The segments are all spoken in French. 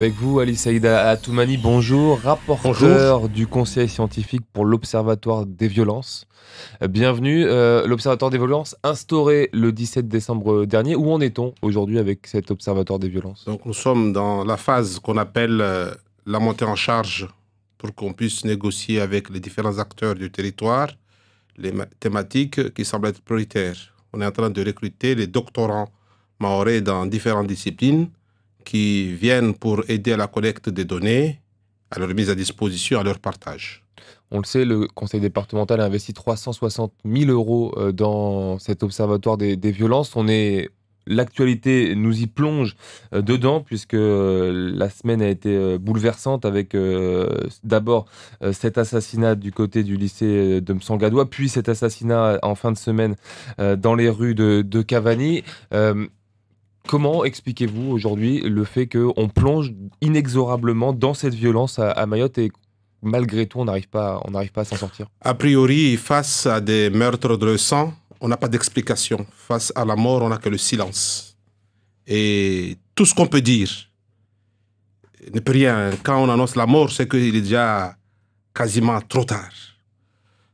Avec vous, Ali Saïda Atoumani, bonjour, rapporteur du Conseil scientifique pour l'Observatoire des violences. Bienvenue. Euh, L'Observatoire des violences instauré le 17 décembre dernier. Où en est-on aujourd'hui avec cet Observatoire des violences Donc, nous sommes dans la phase qu'on appelle euh, la montée en charge pour qu'on puisse négocier avec les différents acteurs du territoire les thématiques qui semblent être prioritaires. On est en train de recruter les doctorants maorés dans différentes disciplines qui viennent pour aider à la collecte des données, à leur mise à disposition, à leur partage. On le sait, le conseil départemental a investi 360 000 euros euh, dans cet observatoire des, violences. On est l'actualité nous y plonge euh, dedans puisque euh, la semaine a été bouleversante avec d'abord cet assassinat du côté du lycée de Msangadois, puis cet assassinat en fin de semaine dans les rues de, Cavani. Comment expliquez-vous aujourd'hui le fait qu'on plonge inexorablement dans cette violence à, Mayotte et malgré tout on n'arrive pas, pas à s'en sortir A priori, face à des meurtres de sang, on n'a pas d'explication. Face à la mort, on n'a que le silence. Et tout ce qu'on peut dire ne peut rien. Quand on annonce la mort, c'est qu'il est déjà quasiment trop tard.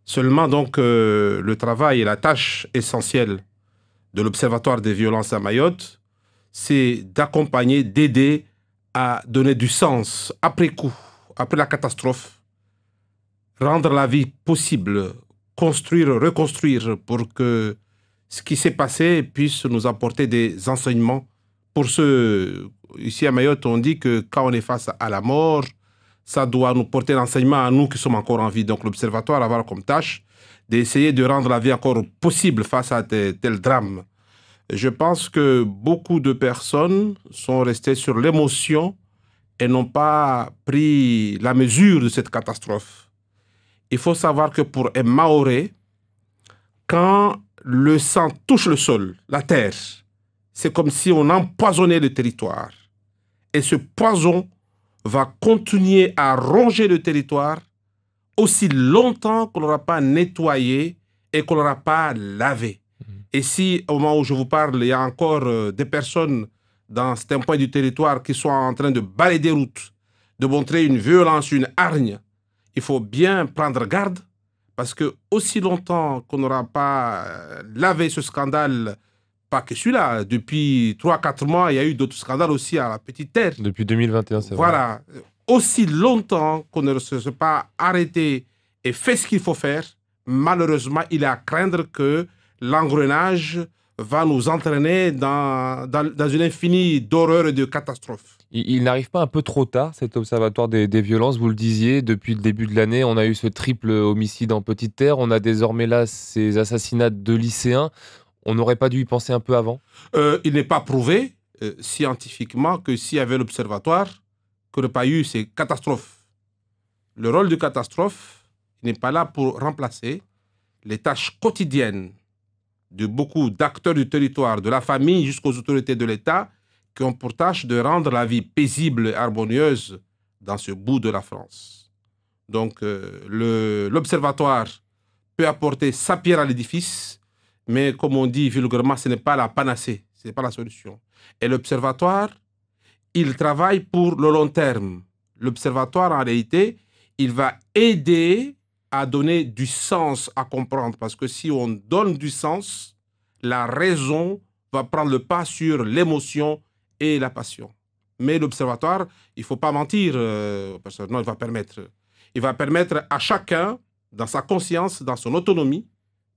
Seulement donc euh, le travail et la tâche essentielle de l'Observatoire des violences à Mayotte, c'est d'accompagner, d'aider à donner du sens après coup, après la catastrophe, rendre la vie possible, construire, reconstruire pour que ce qui s'est passé puisse nous apporter des enseignements. Pour ceux, ici à Mayotte, on dit que quand on est face à la mort, ça doit nous porter l'enseignement à nous qui sommes encore en vie. Donc l'Observatoire a comme tâche d'essayer de rendre la vie encore possible face à tels tel drame. Je pense que beaucoup de personnes sont restées sur l'émotion et n'ont pas pris la mesure de cette catastrophe. Il faut savoir que pour un Maoré, quand le sang touche le sol, la terre, c'est comme si on empoisonnait le territoire. Et ce poison va continuer à ronger le territoire aussi longtemps qu'on n'aura pas nettoyé et qu'on n'aura pas lavé. Et si, au moment où je vous parle, il y a encore euh, des personnes dans certains points du territoire qui sont en train de balayer des routes, de montrer une violence, une hargne, il faut bien prendre garde parce que aussi longtemps qu'on n'aura pas euh, lavé ce scandale, pas que celui-là, depuis 3-4 mois, il y a eu d'autres scandales aussi à la petite terre. Depuis 2021, c'est vrai. Voilà. Aussi longtemps qu'on ne se soit pas arrêté et fait ce qu'il faut faire, malheureusement, il est à craindre que l'engrenage va nous entraîner dans, une infinie d'horreurs et de catastrophes. Il, n'arrive pas un peu trop tard, cet observatoire des, violences Vous le disiez, depuis le début de l'année, on a eu ce triple homicide en Petite Terre, on a désormais là ces assassinats de lycéens. On n'aurait pas dû y penser un peu avant euh, Il n'est pas prouvé euh, scientifiquement que s'il y avait l'observatoire, qu'il n'y aurait pas eu ces catastrophes. Le rôle du catastrophe n'est pas là pour remplacer les tâches quotidiennes de beaucoup d'acteurs du territoire, de la famille jusqu'aux autorités de l'État, qui ont pour tâche de rendre la vie paisible et harmonieuse dans ce bout de la France. Donc euh, l'observatoire peut apporter sa pierre à l'édifice, mais comme on dit vulgairement, ce n'est pas la panacée, ce n'est pas la solution. Et l'observatoire, il travaille pour le long terme. L'observatoire, en réalité, il va aider à donner du sens à comprendre. Parce que si on donne du sens, la raison va prendre le pas sur l'émotion et la passion. Mais l'observatoire, il faut pas mentir, euh, parce que non, il va permettre. Il va permettre à chacun, dans sa conscience, dans son autonomie,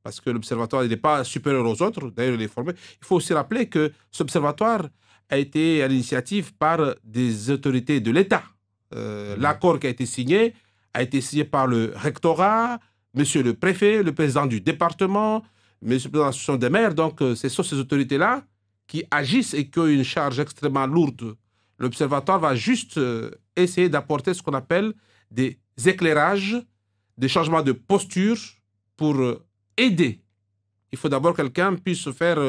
parce que l'observatoire n'est pas supérieur aux autres, d'ailleurs il est formé. Il faut aussi rappeler que cet observatoire a été à l'initiative par des autorités de l'État. Euh, mhm. L'accord qui a été signé, a été signé par le rectorat, monsieur le préfet, le président du département, monsieur le président de des maires. Donc, euh, ce sont ces autorités-là qui agissent et qui ont une charge extrêmement lourde. L'observatoire va juste euh, essayer d'apporter ce qu'on appelle des éclairages, des changements de posture pour euh, aider. Il faut d'abord que quelqu'un puisse faire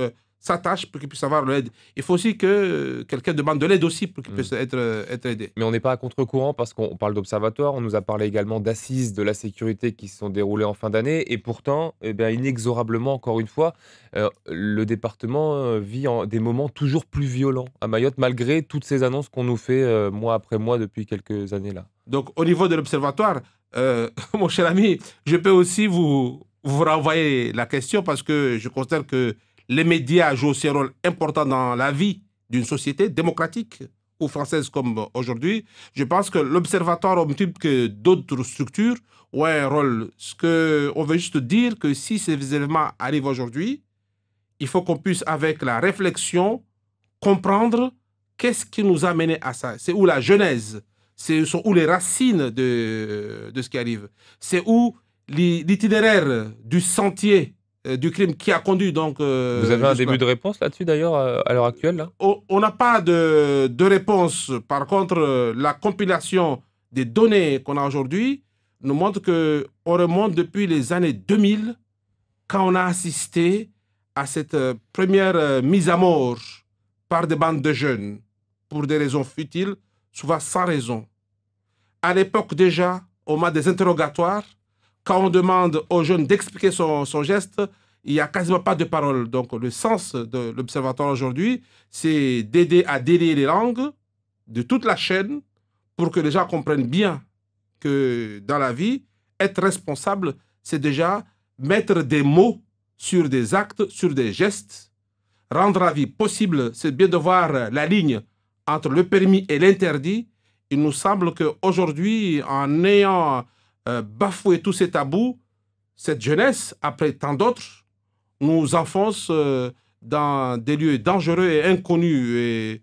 tâche pour qu'il puisse avoir l'aide. Il faut aussi que euh, quelqu'un demande de l'aide aussi pour qu'il mm. puisse être, euh, être aidé. Mais on n'est pas à contre-courant parce qu'on parle d'observatoire, on nous a parlé également d'assises de la sécurité qui se sont déroulées en fin d'année, et pourtant, eh bien, inexorablement, encore une fois, euh, le département vit des moments toujours plus violents à Mayotte, malgré toutes ces annonces qu'on nous fait mois après mois depuis quelques années là. Donc au niveau de l'observatoire, mon cher ami, je peux aussi vous, vous renvoyer la question parce que je constate que les médias jouent aussi un rôle important dans la vie d'une société démocratique ou française comme aujourd'hui. Je pense que l'Observatoire, au même que d'autres structures, ont un rôle. Ce que on veut juste dire que si ces événements arrivent aujourd'hui, il faut qu'on puisse, avec la réflexion, comprendre qu'est-ce qui nous a menés à ça. C'est où la genèse, c'est où les racines de, de ce qui arrive, c'est où l'itinéraire du sentier euh, du crime qui a conduit donc. Euh, Vous avez un début de réponse là-dessus d'ailleurs euh, à l'heure actuelle On n'a pas de, réponse. Par contre, la compilation des données qu'on a aujourd'hui nous montre que on remonte depuis les années 2000 quand on a assisté à cette première mise à mort par des bandes de jeunes pour des raisons futiles, souvent sans raison. À l'époque déjà, on a des interrogatoires quand on demande aux jeunes d'expliquer son, geste, il n'y a quasiment pas de parole. Donc le sens de l'observatoire aujourd'hui, c'est d'aider à délier les langues de toute la chaîne pour que les gens comprennent bien que dans la vie, être responsable, c'est déjà mettre des mots sur des actes, sur des gestes. Rendre la vie possible, c'est bien de voir la ligne entre le permis et l'interdit. Il nous semble qu'aujourd'hui, en ayant euh, bafouer tous ces tabous, cette jeunesse, après tant d'autres, nous enfonce euh, dans des lieux dangereux et inconnus. Et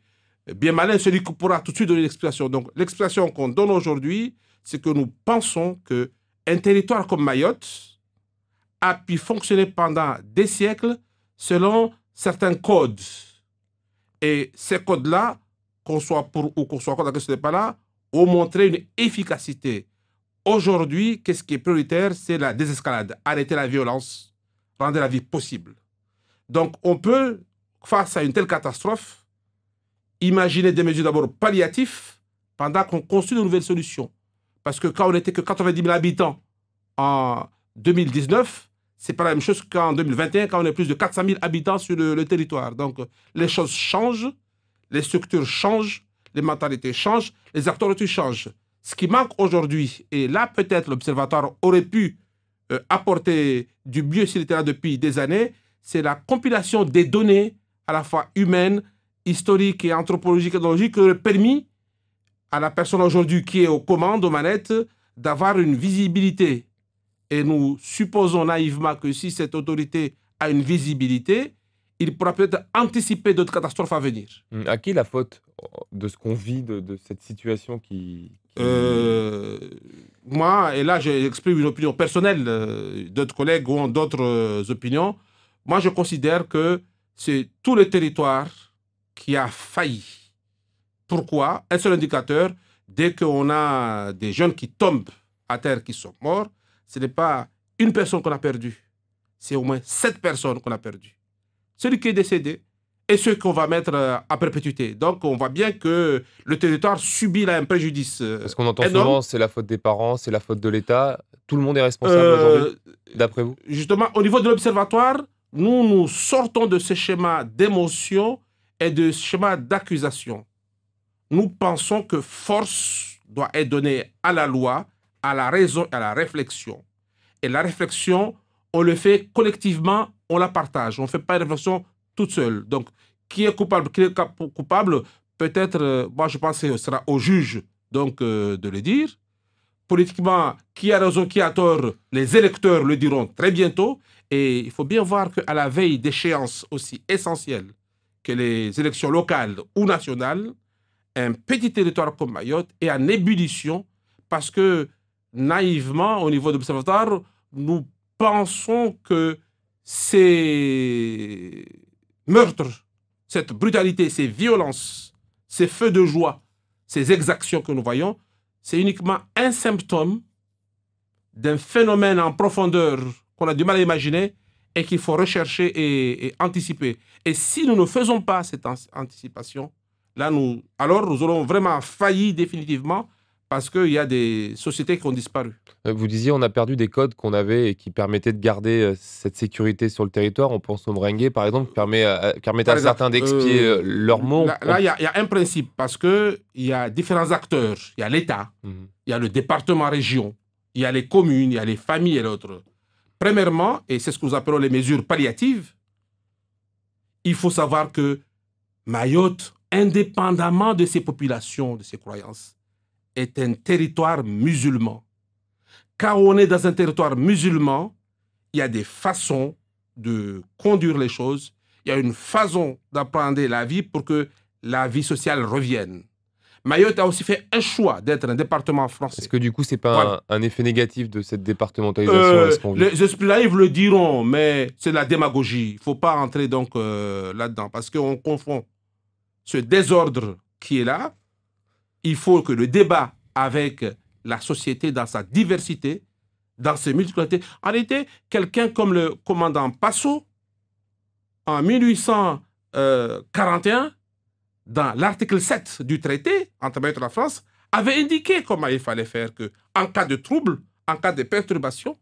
bien malin celui qui pourra tout de suite donner l'explication. Donc l'explication qu'on donne aujourd'hui, c'est que nous pensons que un territoire comme Mayotte a pu fonctionner pendant des siècles selon certains codes. Et ces codes-là, qu'on soit pour ou qu'on soit contre, que ce n'est pas là, ont montré une efficacité. Aujourd'hui, qu'est-ce qui est prioritaire C'est la désescalade, arrêter la violence, rendre la vie possible. Donc on peut, face à une telle catastrophe, imaginer des mesures d'abord palliatives pendant qu'on construit de nouvelles solutions. Parce que quand on n'était que 90 000 habitants en 2019, c'est pas la même chose qu'en 2021, quand on est plus de 400 000 habitants sur le, territoire. Donc, les choses changent, les structures changent, les mentalités changent, les acteurs changent ce qui manque aujourd'hui, et là peut-être l'Observatoire aurait pu euh, apporter du mieux sur depuis des années, c'est la compilation des données à la fois humaines, historiques et anthropologiques et qui aurait permis à la personne aujourd'hui qui est aux commandes, aux manettes, d'avoir une visibilité. Et nous supposons naïvement que si cette autorité a une visibilité, il pourra peut-être anticiper d'autres catastrophes à venir. Hum, à qui la faute de ce qu'on vit, de, cette situation qui... Euh, moi, et là j'exprime une opinion personnelle, euh, d'autres collègues ont d'autres euh, opinions, moi je considère que c'est tout le territoire qui a failli. Pourquoi Un seul indicateur, dès qu'on a des jeunes qui tombent à terre, qui sont morts, ce n'est pas une personne qu'on a perdue, c'est au moins sept personnes qu'on a perdues. Celui qui est décédé, et ce qu'on va mettre euh, à perpétuité. Donc, on voit bien que le territoire subit là un préjudice. Euh, Parce qu'on entend souvent, c'est la faute des parents, c'est la faute de l'État. Tout le monde est responsable euh, aujourd'hui, d'après vous Justement, au niveau de l'Observatoire, nous, nous sortons de ce schéma d'émotion et de ce schéma d'accusation. Nous pensons que force doit être donnée à la loi, à la raison et à la réflexion. Et la réflexion, on le fait collectivement, on la partage. On ne fait pas une réflexion toute seule. Donc, qui est coupable, qui est coupable, peut-être, euh, moi je pense que ce sera au juge donc euh, de le dire. Politiquement, qui a raison, qui a tort, les électeurs le diront très bientôt. Et il faut bien voir qu'à la veille d'échéances aussi essentielles que les élections locales ou nationales, un petit territoire comme Mayotte est en ébullition parce que naïvement, au niveau de l'Observatoire, nous pensons que c'est Meurtre, cette brutalité, ces violences, ces feux de joie, ces exactions que nous voyons, c'est uniquement un symptôme d'un phénomène en profondeur qu'on a du mal à imaginer et qu'il faut rechercher et, anticiper. Et si nous ne faisons pas cette anticipation, là, nous, alors nous aurons vraiment failli définitivement parce qu'il y a des sociétés qui ont disparu. Euh, vous disiez, on a perdu des codes qu'on avait et qui permettaient de garder euh, cette sécurité sur le territoire. On pense au meringue, par exemple, qui permet à, permet à certains d'expier euh, leurs mots. Là, il y, a un principe, parce qu'il y a différents acteurs. Il y a l'État, mhm. il y a le département-région, il y a les communes, il y a les familles et l'autre. Premièrement, et c'est ce que nous appelons les mesures palliatives, il faut savoir que Mayotte, indépendamment de ses populations, de ses croyances, est un territoire musulman. Car on est dans un territoire musulman, il y a des façons de conduire les choses, il y a une façon d'apprendre la vie pour que la vie sociale revienne. Mayotte a aussi fait un choix d'être un département français. Est-ce que du coup, c'est pas un, effet négatif de cette départementalisation euh, Les esprits le diront, mais c'est la démagogie. Il ne faut pas entrer donc euh, là-dedans parce qu'on confond ce désordre qui est là il faut que le débat avec la société dans sa diversité, dans ses multiplicités. En réalité, quelqu'un comme le commandant Passot, en 1841, euh, dans l'article 7 du traité entre la France, avait indiqué comment il fallait faire que, en cas de trouble, en cas de perturbation,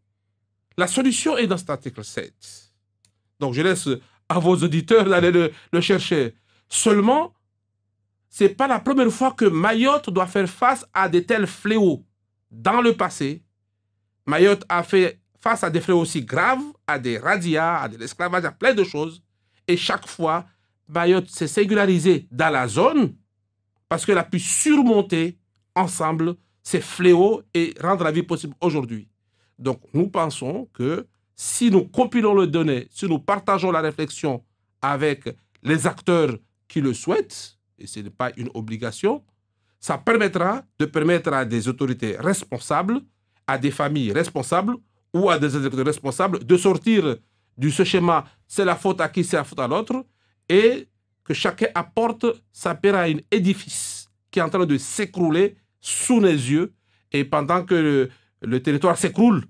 la solution est dans cet article 7. Donc je laisse à vos auditeurs d'aller le, le chercher. Seulement, n'est pas la première fois que Mayotte doit faire face à de tels fléaux. Dans le passé, Mayotte a fait face à des fléaux aussi graves, à des radias, à de l'esclavage, à plein de choses. Et chaque fois, Mayotte s'est singularisée dans la zone parce qu'elle a pu surmonter ensemble ces fléaux et rendre la vie possible aujourd'hui. Donc, nous pensons que si nous compilons les données, si nous partageons la réflexion avec les acteurs qui le souhaitent, et ce n'est pas une obligation, ça permettra de permettre à des autorités responsables, à des familles responsables ou à des individus responsables de sortir du ce schéma c'est la faute à qui, c'est la faute à l'autre, et que chacun apporte sa pierre à un édifice qui est en train de s'écrouler sous nos yeux, et pendant que le territoire s'écroule,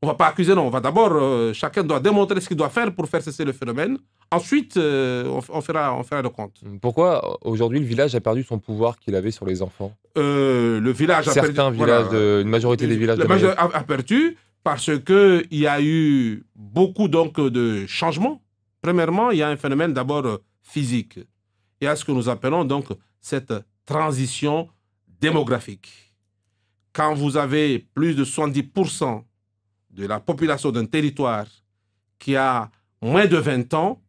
on va pas accuser, non. On va d'abord, euh, chacun doit démontrer ce qu'il doit faire pour faire cesser le phénomène. Ensuite, euh, on, fera, on fera le compte. Pourquoi euh, aujourd'hui le village a perdu son pouvoir qu'il avait sur les enfants Le village a perdu. une majorité des villages. La a, perdu parce qu'il y a eu beaucoup donc de changements. Premièrement, il y a un phénomène d'abord physique. Il y a ce que nous appelons donc cette transition démographique. Quand vous avez plus de 70% de la population d'un territoire qui a moins de 20 ans,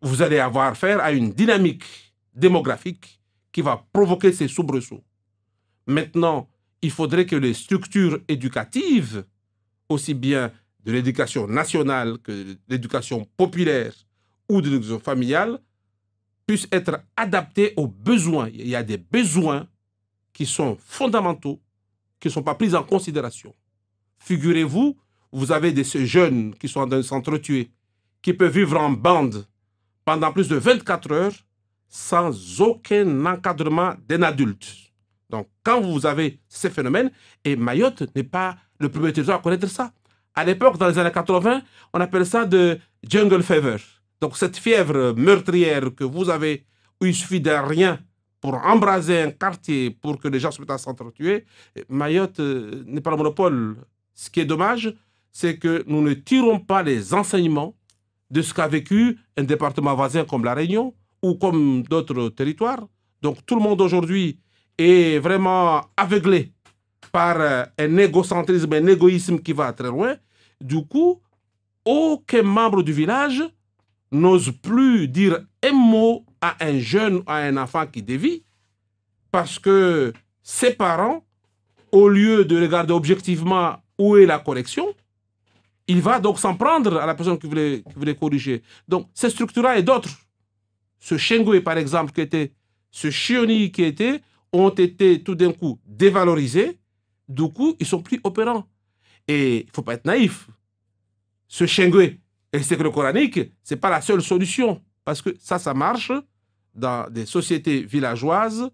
vous allez avoir affaire à une dynamique démographique qui va provoquer ces soubresauts. Maintenant, il faudrait que les structures éducatives, aussi bien de l'éducation nationale que de l'éducation populaire ou de l'éducation familiale, puissent être adaptées aux besoins. Il y a des besoins qui sont fondamentaux, qui ne sont pas pris en considération. Figurez-vous, vous avez de ces jeunes qui sont dans un centre tué, qui peuvent vivre en bande pendant plus de 24 heures sans aucun encadrement d'un adulte. Donc, quand vous avez ces phénomènes, et Mayotte n'est pas le premier territoire à connaître ça. À l'époque, dans les années 80, on appelle ça de jungle fever. Donc, cette fièvre meurtrière que vous avez, où il suffit de rien pour embraser un quartier, pour que les gens se mettent à s'entretuer, Mayotte euh, n'est pas le monopole ce qui est dommage, c'est que nous ne tirons pas les enseignements de ce qu'a vécu un département voisin comme La Réunion ou comme d'autres territoires. Donc tout le monde aujourd'hui est vraiment aveuglé par euh, un égocentrisme, un égoïsme qui va très loin. Du coup, aucun membre du village n'ose plus dire un mot à un jeune, à un enfant qui dévie, parce que ses parents, au lieu de regarder objectivement où est la correction, il va donc s'en prendre à la personne qui voulait, corriger. Donc, ces structures-là et d'autres, ce Shengue par exemple, qui était, ce Shioni qui était, ont été tout d'un coup dévalorisés, du coup, ils sont plus opérants. Et il ne faut pas être naïf. Ce Shengue et c'est que le coranique, ce n'est pas la seule solution, parce que ça, ça marche dans des sociétés villageoises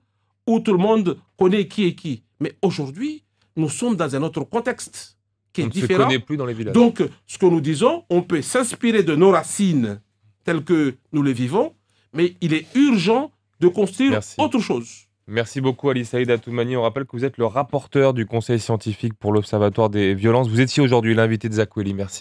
où tout le monde connaît qui est qui. Mais aujourd'hui, nous sommes dans un autre contexte qui est différent. plus dans les villages. Donc, ce que nous disons, on peut s'inspirer de nos racines telles que nous les vivons, mais il est urgent de construire autre chose. Merci beaucoup Ali Saïd Atoumani. On rappelle que vous êtes le rapporteur du Conseil scientifique pour l'Observatoire des violences. Vous étiez aujourd'hui l'invité de Zakweli. Merci.